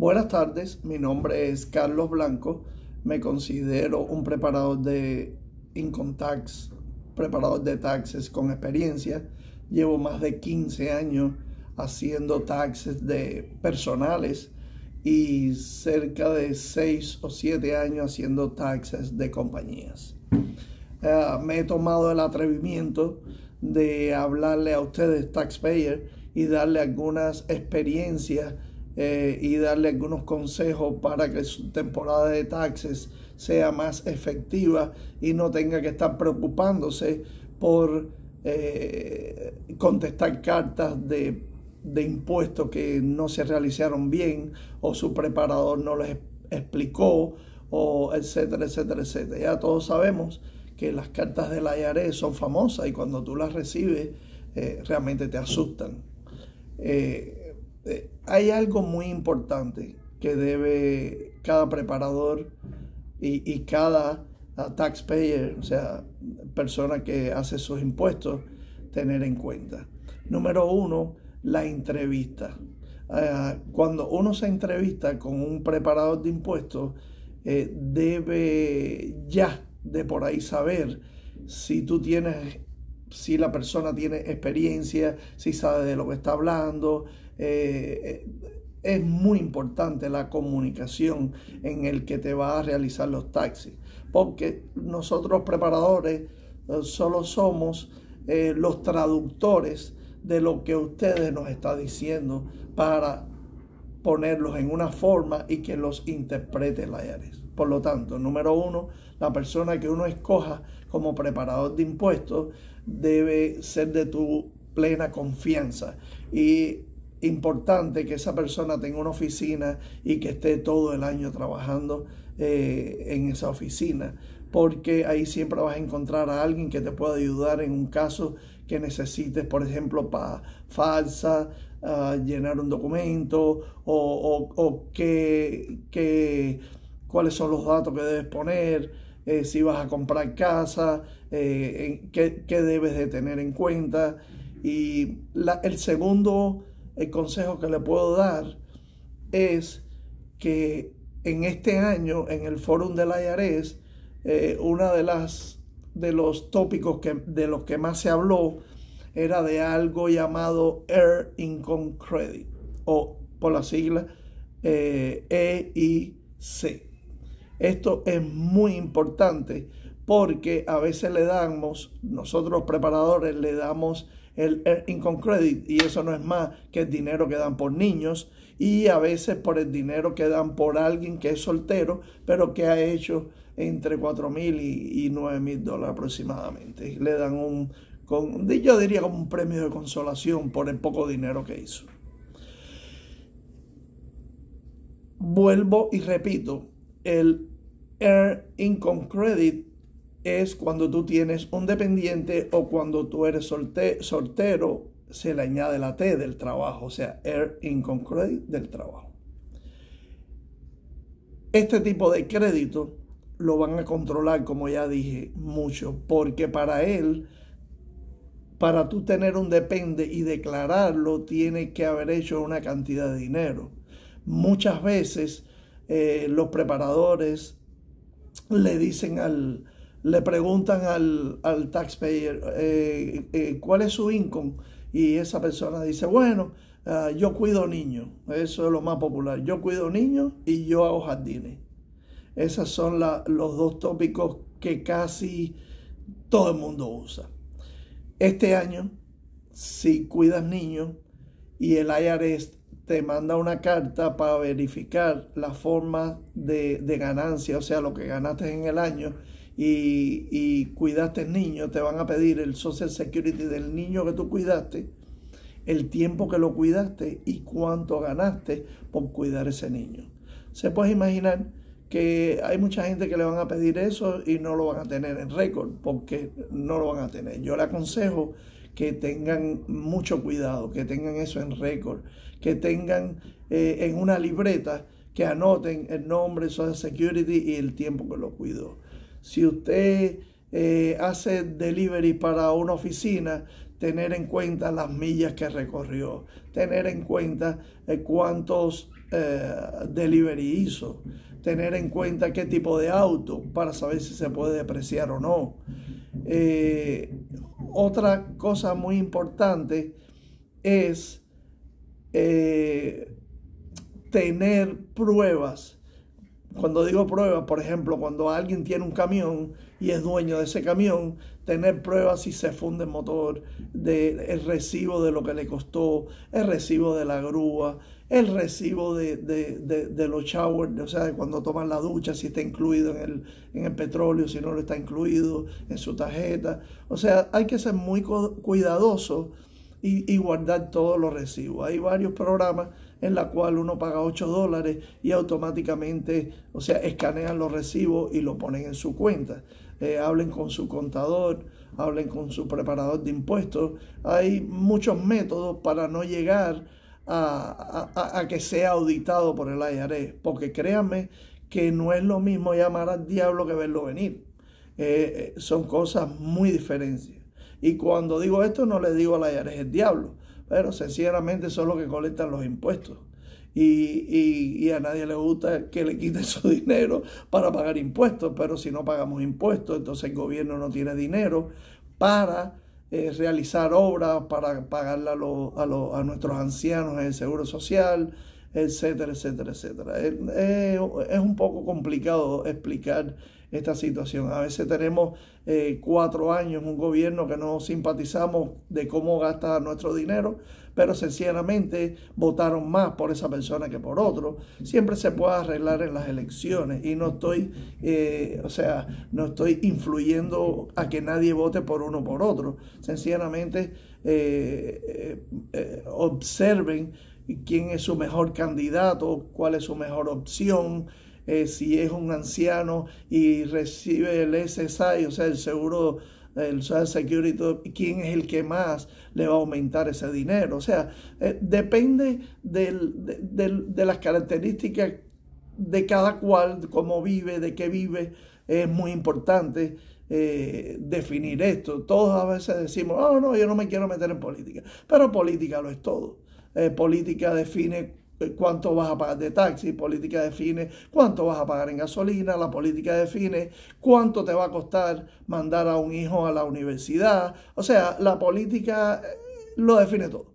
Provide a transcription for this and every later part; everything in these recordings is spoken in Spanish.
Buenas tardes, mi nombre es Carlos Blanco, me considero un preparador de incontax, preparador de taxes con experiencia. Llevo más de 15 años haciendo taxes de personales y cerca de 6 o 7 años haciendo taxes de compañías. Eh, me he tomado el atrevimiento de hablarle a ustedes, taxpayer, y darle algunas experiencias eh, y darle algunos consejos para que su temporada de taxes sea más efectiva y no tenga que estar preocupándose por eh, contestar cartas de, impuestos que no se realizaron bien o su preparador no les explicó o etcétera, etcétera, etcétera. Ya todos sabemos que las cartas de la IRS e son famosas y cuando tú las recibes eh, realmente te asustan. Eh, hay algo muy importante que debe cada preparador y, cada ah, taxpayer, o sea, persona que hace sus impuestos, tener en cuenta. Número uno, la entrevista. Ah, cuando uno se entrevista con un preparador de impuestos, eh, debe ya de por ahí saber si tú tienes, si la persona tiene experiencia, si sabe de lo que está hablando, eh, eh, es muy importante la comunicación en el que te va a realizar los taxis, porque nosotros preparadores eh, solo somos los traductores de lo que ustedes nos está diciendo para ponerlos en una forma y que los interprete la IARES. Por lo tanto, número uno, la persona que uno escoja como preparador de impuestos debe ser de tu plena confianza y importante que esa persona tenga una oficina y que esté todo el año trabajando eh, en esa oficina, porque ahí siempre vas a encontrar a alguien que te pueda ayudar en un caso que necesites, por ejemplo, para falsa, ah, llenar un documento o, o, que, cuáles son los datos que debes poner. Eh, si vas a comprar casa, eh, qué, qué, debes de tener en cuenta. Y la, el segundo el consejo que le puedo dar es que en este año, en el Fórum del IARES, uno eh, una de de los tópicos de los que más se habló era de algo llamado Air Income Credit, o por la sigla EIC. Eh, e Esto es muy importante porque a veces le damos, nosotros preparadores le damos el, Income Credit y eso no es más que el dinero que dan por niños y a veces por el dinero que dan por alguien que es soltero, pero que ha hecho entre 4 mil y, $9,000 9 mil dólares aproximadamente. Le dan un, yo diría como un premio de consolación por el poco dinero que hizo. Vuelvo y repito, el Air Income Credit es cuando tú tienes un dependiente o cuando tú eres solte soltero, se le añade la T del trabajo, o sea, air income credit del trabajo. Este tipo de crédito lo van a controlar, como ya dije, mucho, porque para él, para tú tener un depende y declararlo, tiene que haber hecho una cantidad de dinero. Muchas veces eh, los preparadores le dicen al, le preguntan al, taxpayer eh, eh, cuál es su income y esa persona dice, bueno, ah, yo cuido niños, eso es lo más popular, yo cuido niños y yo hago jardines. Esos son los dos tópicos que casi todo el mundo usa. Este año, si cuidas niños y el IRS te manda una carta para verificar la forma de, de ganancia, o sea, lo que ganaste en el año, y, cuidaste el niño, te van a pedir el Social Security del niño que tú cuidaste, el tiempo que lo cuidaste y cuánto ganaste por cuidar ese niño. Se puede imaginar que hay mucha gente que le van a pedir eso y no lo van a tener en récord porque no lo van a tener. Yo le aconsejo que tengan mucho cuidado, que tengan eso en récord, que tengan eh, en una libreta que anoten el nombre, Social Security y el tiempo que lo cuidó si usted eh, hace delivery para una oficina, tener en cuenta las millas que recorrió, tener en cuenta eh, cuántos eh, delivery hizo, tener en cuenta qué tipo de auto para saber si se puede depreciar o no. otra cosa muy importante es tener pruebas cuando digo pruebas, por ejemplo, cuando alguien tiene un camión y es dueño de ese camión, tener pruebas si se funde el motor, el recibo de lo que le costó, el recibo de la grúa, el recibo de, de, de, de los showers, o sea, cuando toman la ducha, si está incluido en el, en el petróleo, si no lo está incluido en su tarjeta. O sea, hay que ser muy cuidadoso y, guardar todos los recibos. Hay varios programas en los cuales uno paga 8 dólares y automáticamente, o sea, escanean los recibos y lo ponen en su cuenta. Eh, hablen con su contador, hablen con su preparador de impuestos. Hay muchos métodos para no llegar a, que sea auditado por el IRS, e, porque créanme que no es lo mismo llamar al diablo que verlo venir. Eh, eh, son cosas muy diferentes. Y cuando digo esto, no le digo a la es el diablo, pero sencillamente son los que colectan los impuestos. Y, y, y, a nadie le gusta que le quiten su dinero para pagar impuestos, pero si no pagamos impuestos, entonces el gobierno no tiene dinero para eh, realizar obras, para pagarle a, los, a, nuestros ancianos el seguro social, etcétera, etcétera, etcétera. Es, es un poco complicado explicar esta situación. A veces tenemos eh, cuatro años en un gobierno que no simpatizamos de cómo gasta nuestro dinero, pero sencillamente votaron más por esa persona que por otro. Siempre se puede arreglar en las elecciones y no estoy, eh, o sea, no estoy influyendo a que nadie vote por uno por otro. Sencillamente eh, observen quién es su mejor candidato, cuál es su mejor opción. Eh, si es un anciano y recibe el SSI, o sea, el seguro, el Social Security, quién es el que más le va a aumentar ese dinero. O sea, eh, depende de, las características de cada cual, cómo vive, de qué vive, es muy importante. Eh, definir esto. Todos a veces decimos, oh no, yo no me quiero meter en política, pero política lo es todo. política define cuánto vas a pagar de taxi, política define cuánto vas a pagar en gasolina, la política define cuánto te va a costar mandar a un hijo a la universidad, o sea, la política eh, lo define todo,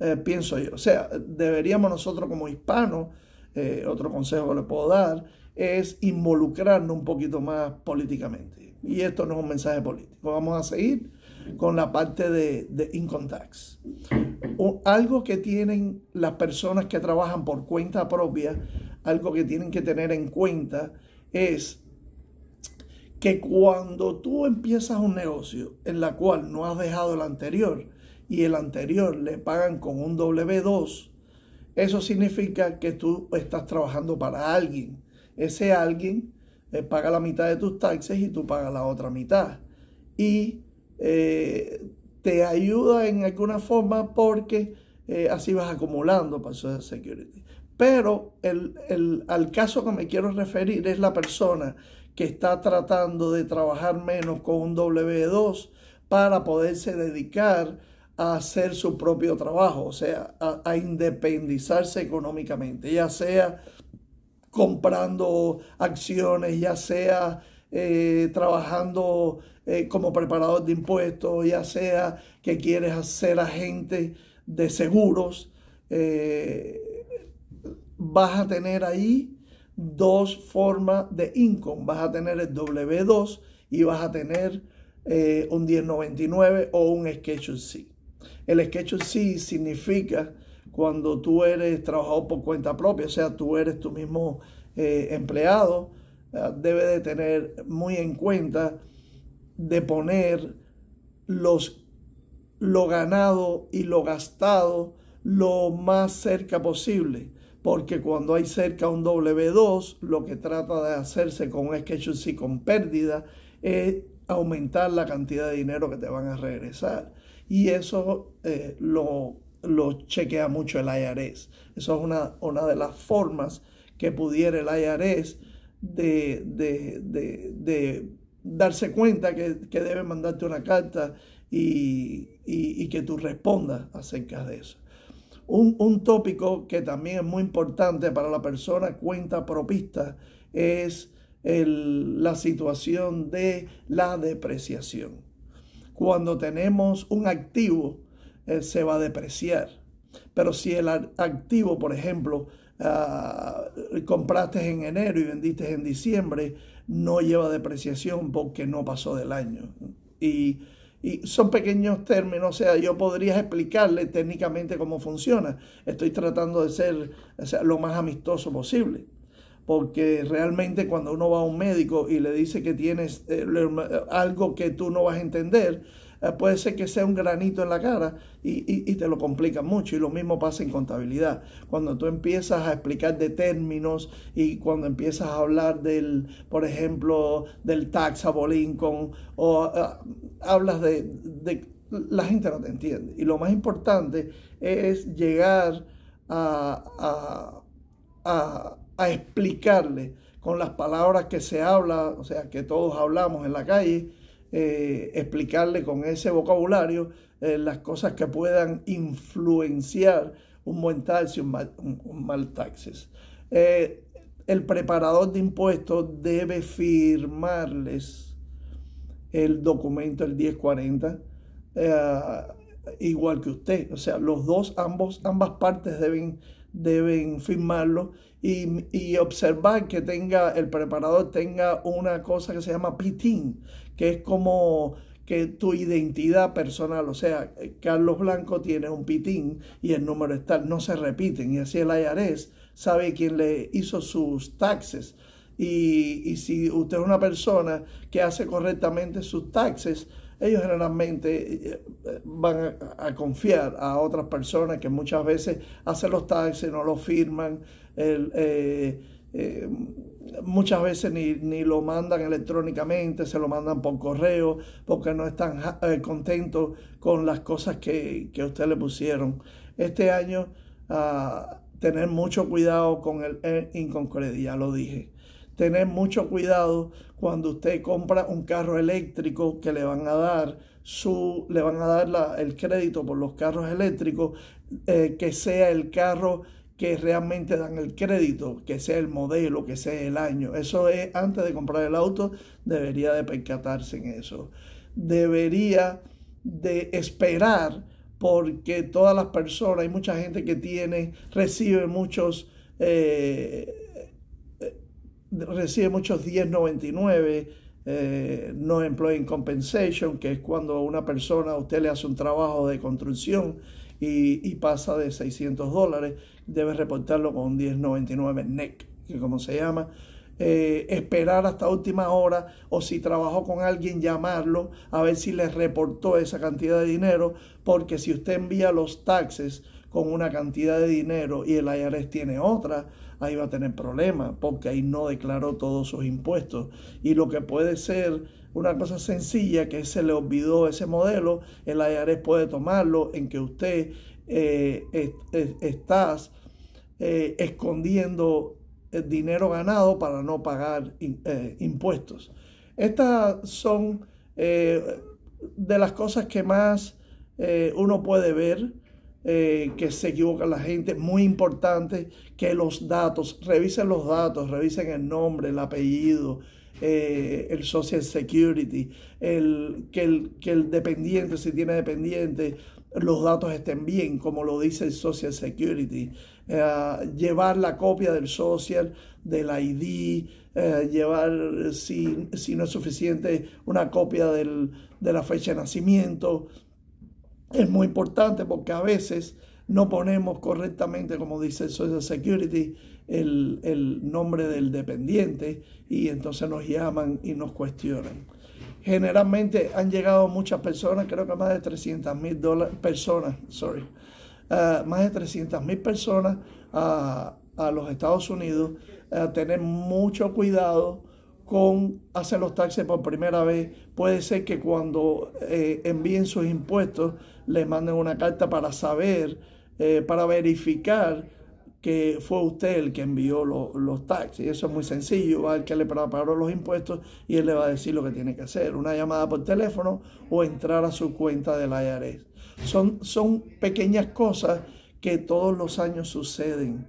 eh, pienso yo. O sea, deberíamos nosotros como hispanos, eh, otro consejo que le puedo dar, es involucrarnos un poquito más políticamente. Y esto no es un mensaje político, vamos a seguir con la parte de, de Income Tax algo que tienen las personas que trabajan por cuenta propia, algo que tienen que tener en cuenta es que cuando tú empiezas un negocio en la cual no has dejado el anterior y el anterior le pagan con un W2, eso significa que tú estás trabajando para alguien. Ese alguien eh, paga la mitad de tus taxes y tú pagas la otra mitad. Y eh, te ayuda en alguna forma porque eh, así vas acumulando para de Security. Pero el, al caso que me quiero referir es la persona que está tratando de trabajar menos con un W2 para poderse dedicar a hacer su propio trabajo, o sea, a independizarse económicamente, ya sea comprando acciones, ya sea eh, trabajando eh, como preparador de impuestos, ya sea que quieres ser agente de seguros, eh, vas a tener ahí dos formas de income. Vas a tener el W2 y vas a tener un 1099 o un Schedule C. El Schedule C significa cuando tú eres trabajador por cuenta propia, o sea, tú eres tu mismo empleado debe de tener muy en cuenta de poner los, lo ganado y lo gastado lo más cerca posible. Porque cuando hay cerca un W2, lo que trata de hacerse con un y con pérdida es aumentar la cantidad de dinero que te van a regresar. Y eso eh, lo, chequea mucho el IRS. Eso es una, una de las formas que pudiera el IRS de, de, darse cuenta que, debe mandarte una carta y, que tú respondas acerca de eso. Un, tópico que también es muy importante para la persona cuenta propista es la situación de la depreciación. Cuando tenemos un activo, eh, se va a depreciar. Pero si el activo, por ejemplo, Ah, compraste en enero y vendiste en diciembre, no lleva depreciación porque no pasó del año. Y, son pequeños términos, o sea, yo podría explicarle técnicamente cómo funciona. Estoy tratando de ser lo más amistoso posible porque realmente cuando uno va a un médico y le dice que tienes eh, algo que tú no vas a entender, eh, puede ser que sea un granito en la cara y, te lo complica mucho. Y lo mismo pasa en contabilidad. Cuando tú empiezas a explicar de términos y cuando empiezas a hablar del, por ejemplo, del taxable income o eh, hablas de, La gente no te entiende. Y lo más importante es llegar a explicarle con las palabras que se habla, o sea, que todos hablamos en la calle, eh, explicarle con ese vocabulario eh, las cosas que puedan influenciar un buen taxi, un mal, un, mal taxes. Eh, el preparador de impuestos debe firmarles el documento, el 1040, igual que usted. O sea, los dos, ambos, ambas partes deben deben firmarlo y, observar que tenga el preparador tenga una cosa que se llama pitín, que es como que tu identidad personal, o sea, eh, Carlos Blanco tiene un pitín y el número está, no se repiten y así el IRS sabe quién le hizo sus taxes. Y, y si usted es una persona que hace correctamente sus taxes, ellos generalmente eh, eh, van a, confiar a otras personas que muchas veces hacen los taxis, no los firman, eh, muchas veces ni, ni, lo mandan electrónicamente, se lo mandan por correo, porque no están contentos con las cosas que, que usted le pusieron. Este año, ah, tener mucho cuidado con el inconcreto, ya lo dije tener mucho cuidado cuando usted compra un carro eléctrico que le van a dar su, le van a dar la, el crédito por los carros eléctricos, eh, que sea el carro que realmente dan el crédito, que sea el modelo, que sea el año. Eso es antes de comprar el auto, debería de percatarse en eso. Debería de esperar porque todas las personas, hay mucha gente que tiene, recibe muchos eh, recibe muchos 1099, eh, no en compensation, que es cuando una persona, usted le hace un trabajo de construcción y, pasa de 600 dólares, debe reportarlo con un 1099 NEC, e que como se llama. Eh, esperar hasta última hora o si trabajó con alguien llamarlo a ver si le reportó esa cantidad de dinero porque si usted envía los taxes con una cantidad de dinero y el IRS tiene otra, ahí va a tener problemas porque ahí no declaró todos sus impuestos. Y lo que puede ser una cosa sencilla que se le olvidó ese modelo, el IRS puede tomarlo en que usted eh, estás eh, escondiendo el dinero ganado para no pagar eh, impuestos. Estas son eh, de las cosas que más uno puede ver eh, que se equivoca la gente, muy importante que los datos, revisen los datos, revisen el nombre, el apellido, eh, el Social Security, el, que, el, que el dependiente, si tiene dependiente, los datos estén bien, como lo dice el Social Security. Eh, llevar la copia del social, del ID, llevar, si, si, no es suficiente, una copia de la fecha de nacimiento, es muy importante porque a veces no ponemos correctamente, como dice el Social Security, el, nombre del dependiente y entonces nos llaman y nos cuestionan. Generalmente han llegado muchas personas, creo que más de 300 mil personas, sorry, ah, más de 300 mil personas a, a, los Estados Unidos, a tener mucho cuidado con hacer los taxes por primera vez. Puede ser que cuando eh, envíen sus impuestos les manden una carta para saber, eh, para verificar que fue usted el que envió los taxis. Eso es muy sencillo. Va el que le preparó los impuestos y él le va a decir lo que tiene que hacer. Una llamada por teléfono o entrar a su cuenta del IRS. Son, son pequeñas cosas que todos los años suceden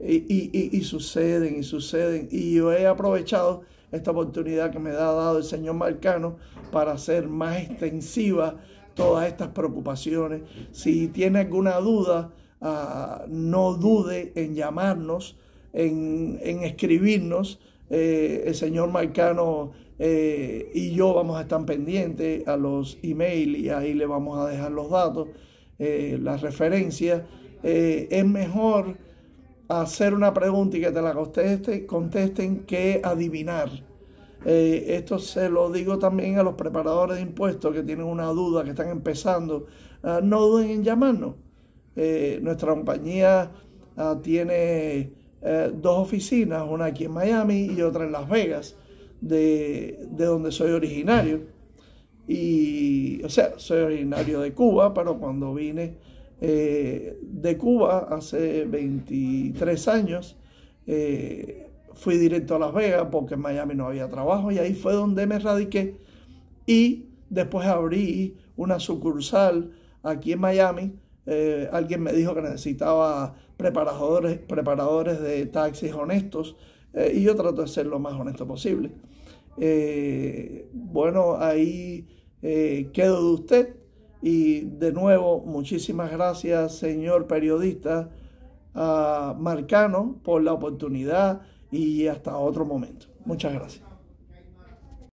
y, suceden y suceden. Y yo he aprovechado esta oportunidad que me ha dado el señor Marcano para hacer más extensiva todas estas preocupaciones. Si tiene alguna duda, ah, no dude en llamarnos, en, escribirnos. Eh, el señor Marcano eh, y yo vamos a estar pendientes a los emails y ahí le vamos a dejar los datos, eh, las referencias. es mejor hacer una pregunta y que te la conteste contesten que adivinar. Eh, esto se lo digo también a los preparadores de impuestos que tienen una duda, que están empezando. Ah, no duden en llamarnos. Eh, nuestra compañía ah, tiene eh, dos oficinas, una aquí en Miami y otra en Las Vegas, de, de donde soy originario. Y, o sea, soy originario de Cuba, pero cuando vine eh, de Cuba hace 23 años. Eh, fui directo a Las Vegas porque en Miami no había trabajo y ahí fue donde me radiqué. Y después abrí una sucursal aquí en Miami. Eh, alguien me dijo que necesitaba preparadores, preparadores de taxis honestos y yo trato de ser lo más honesto posible. bueno, ahí quedo de usted. Y de nuevo, muchísimas gracias, señor periodista Marcano, por la oportunidad y hasta otro momento. Muchas gracias.